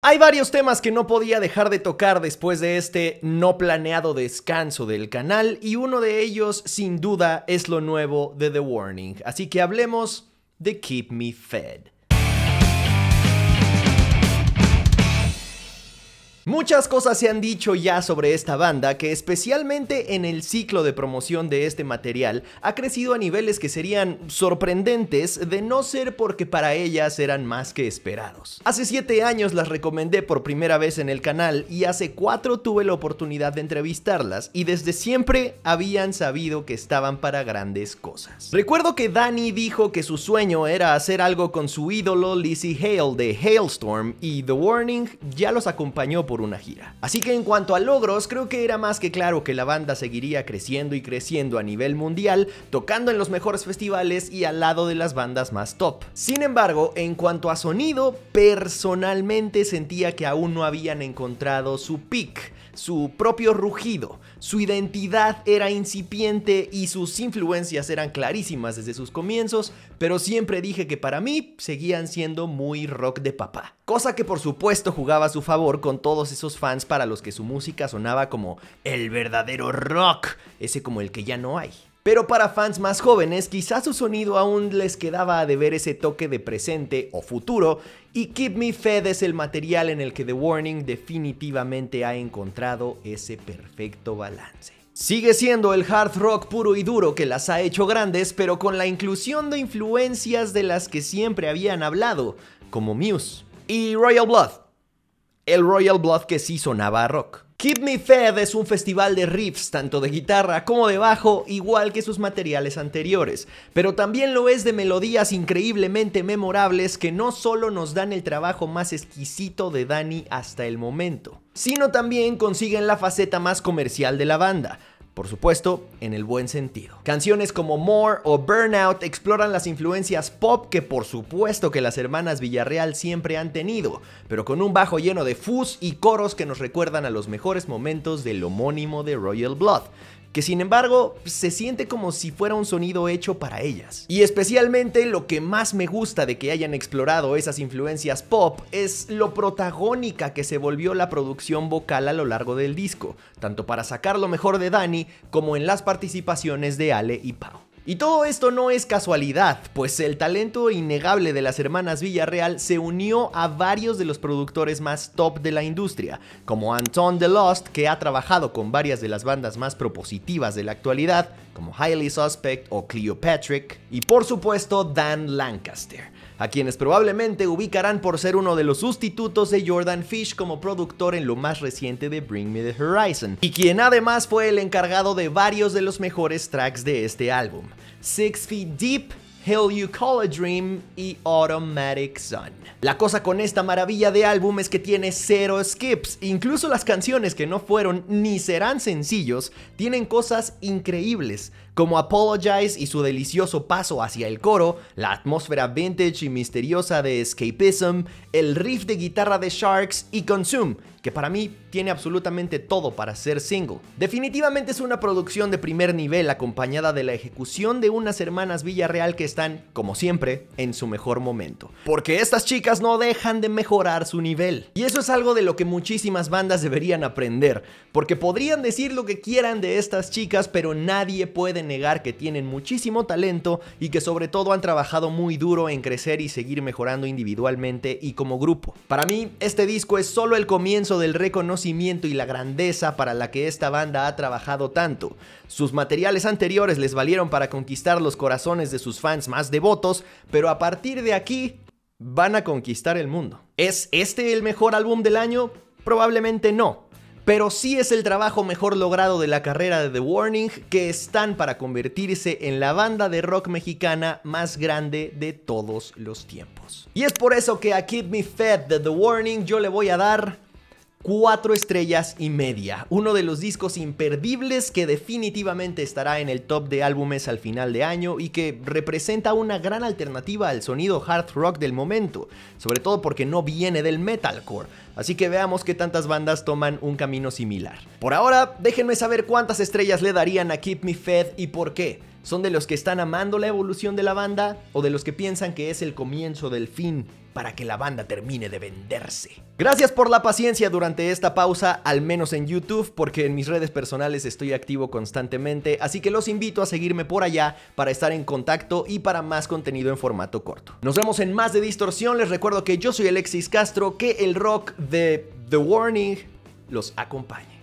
Hay varios temas que no podía dejar de tocar después de este no planeado descanso del canal y uno de ellos sin duda es lo nuevo de The Warning, así que hablemos de Keep Me Fed. Muchas cosas se han dicho ya sobre esta banda que especialmente en el ciclo de promoción de este material ha crecido a niveles que serían sorprendentes de no ser porque para ellas eran más que esperados. Hace 7 años las recomendé por primera vez en el canal y hace 4 tuve la oportunidad de entrevistarlas y desde siempre habían sabido que estaban para grandes cosas. Recuerdo que Dani dijo que su sueño era hacer algo con su ídolo Lizzie Hale de Hailstorm y The Warning ya los acompañó por una gira. Así que en cuanto a logros, creo que era más que claro que la banda seguiría creciendo y creciendo a nivel mundial, tocando en los mejores festivales y al lado de las bandas más top. Sin embargo, en cuanto a sonido, personalmente sentía que aún no habían encontrado su pick su propio rugido, su identidad era incipiente y sus influencias eran clarísimas desde sus comienzos, pero siempre dije que para mí seguían siendo muy rock de papá. Cosa que por supuesto jugaba a su favor con todos esos fans para los que su música sonaba como el verdadero rock, ese como el que ya no hay. Pero para fans más jóvenes, quizás su sonido aún les quedaba a deber ese toque de presente o futuro, y Keep Me Fed es el material en el que The Warning definitivamente ha encontrado ese perfecto balance. Sigue siendo el hard rock puro y duro que las ha hecho grandes, pero con la inclusión de influencias de las que siempre habían hablado, como Muse y Royal Blood. El Royal Blood que sí sonaba a rock. Keep Me Fed es un festival de riffs, tanto de guitarra como de bajo, igual que sus materiales anteriores, pero también lo es de melodías increíblemente memorables que no solo nos dan el trabajo más exquisito de Danny hasta el momento, sino también consiguen la faceta más comercial de la banda. Por supuesto, en el buen sentido. Canciones como More o Burnout exploran las influencias pop que por supuesto que las hermanas Villarreal siempre han tenido, pero con un bajo lleno de fuzz y coros que nos recuerdan a los mejores momentos del homónimo de Royal Blood que sin embargo se siente como si fuera un sonido hecho para ellas. Y especialmente lo que más me gusta de que hayan explorado esas influencias pop es lo protagónica que se volvió la producción vocal a lo largo del disco, tanto para sacar lo mejor de Dani como en las participaciones de Ale y Pau. Y todo esto no es casualidad, pues el talento innegable de las hermanas Villarreal se unió a varios de los productores más top de la industria, como Anton DeLost, Lost, que ha trabajado con varias de las bandas más propositivas de la actualidad, como Highly Suspect o Cleopatrick, y por supuesto Dan Lancaster a quienes probablemente ubicarán por ser uno de los sustitutos de Jordan Fish como productor en lo más reciente de Bring Me the Horizon, y quien además fue el encargado de varios de los mejores tracks de este álbum. Six Feet Deep, Hell You Call a Dream y Automatic Sun. La cosa con esta maravilla de álbum es que tiene cero skips, incluso las canciones que no fueron ni serán sencillos tienen cosas increíbles, como Apologize y su delicioso paso hacia el coro, la atmósfera vintage y misteriosa de Escapism, el riff de guitarra de Sharks y Consume, que para mí tiene absolutamente todo para ser single. Definitivamente es una producción de primer nivel acompañada de la ejecución de unas hermanas Villarreal que están, como siempre, en su mejor momento. Porque estas chicas no dejan de mejorar su nivel. Y eso es algo de lo que muchísimas bandas deberían aprender, porque podrían decir lo que quieran de estas chicas, pero nadie puede negar que tienen muchísimo talento y que sobre todo han trabajado muy duro en crecer y seguir mejorando individualmente y como grupo. Para mí, este disco es solo el comienzo del reconocimiento y la grandeza para la que esta banda ha trabajado tanto. Sus materiales anteriores les valieron para conquistar los corazones de sus fans más devotos, pero a partir de aquí van a conquistar el mundo. ¿Es este el mejor álbum del año? Probablemente no, pero sí es el trabajo mejor logrado de la carrera de The Warning, que están para convertirse en la banda de rock mexicana más grande de todos los tiempos. Y es por eso que a Keep Me Fed de The Warning yo le voy a dar cuatro estrellas y media, uno de los discos imperdibles que definitivamente estará en el top de álbumes al final de año y que representa una gran alternativa al sonido hard rock del momento, sobre todo porque no viene del metalcore, así que veamos que tantas bandas toman un camino similar. Por ahora, déjenme saber cuántas estrellas le darían a Keep Me Fed y por qué. ¿Son de los que están amando la evolución de la banda o de los que piensan que es el comienzo del fin? para que la banda termine de venderse. Gracias por la paciencia durante esta pausa, al menos en YouTube, porque en mis redes personales estoy activo constantemente, así que los invito a seguirme por allá para estar en contacto y para más contenido en formato corto. Nos vemos en más de Distorsión, les recuerdo que yo soy Alexis Castro, que el rock de The Warning los acompañe.